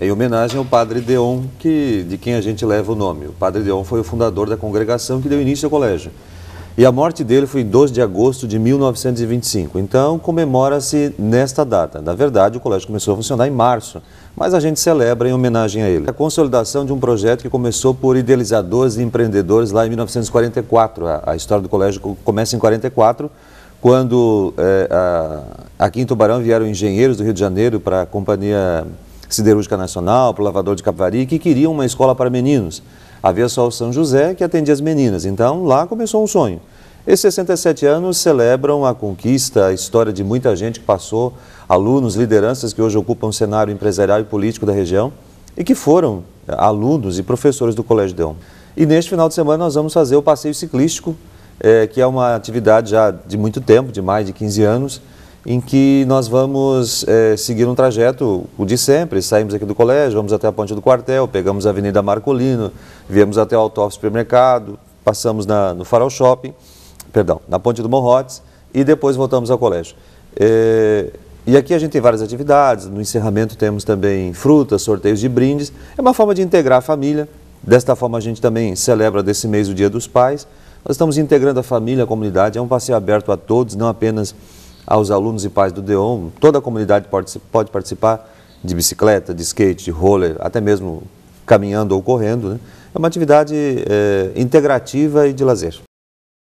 em homenagem ao padre Deon, que, de quem a gente leva o nome. O padre Deon foi o fundador da congregação que deu início ao colégio. E a morte dele foi em 12 de agosto de 1925. Então, comemora-se nesta data. Na verdade, o colégio começou a funcionar em março, mas a gente celebra em homenagem a ele. A consolidação de um projeto que começou por idealizadores e empreendedores lá em 1944. A, a história do colégio começa em 44, quando é, a, aqui em Tubarão vieram engenheiros do Rio de Janeiro para a companhia Siderúrgica Nacional, para o Lavador de Capivari, que queriam uma escola para meninos. Havia só o São José que atendia as meninas, então lá começou um sonho. Esses 67 anos celebram a conquista, a história de muita gente que passou, alunos, lideranças que hoje ocupam o cenário empresarial e político da região e que foram eh, alunos e professores do Colégio Deon. E neste final de semana nós vamos fazer o passeio ciclístico, é, que é uma atividade já de muito tempo, de mais de 15 anos, em que nós vamos é, seguir um trajeto, o de sempre, saímos aqui do colégio, vamos até a ponte do quartel, pegamos a Avenida Marcolino, viemos até o Autófilo Supermercado, passamos na, no Farol Shopping, perdão, na ponte do Morrotes e depois voltamos ao colégio. É, e aqui a gente tem várias atividades, no encerramento temos também frutas, sorteios de brindes, é uma forma de integrar a família, desta forma a gente também celebra desse mês o Dia dos Pais, nós estamos integrando a família, a comunidade, é um passeio aberto a todos, não apenas aos alunos e pais do DEON, toda a comunidade pode participar de bicicleta, de skate, de roller, até mesmo caminhando ou correndo. Né? É uma atividade é, integrativa e de lazer.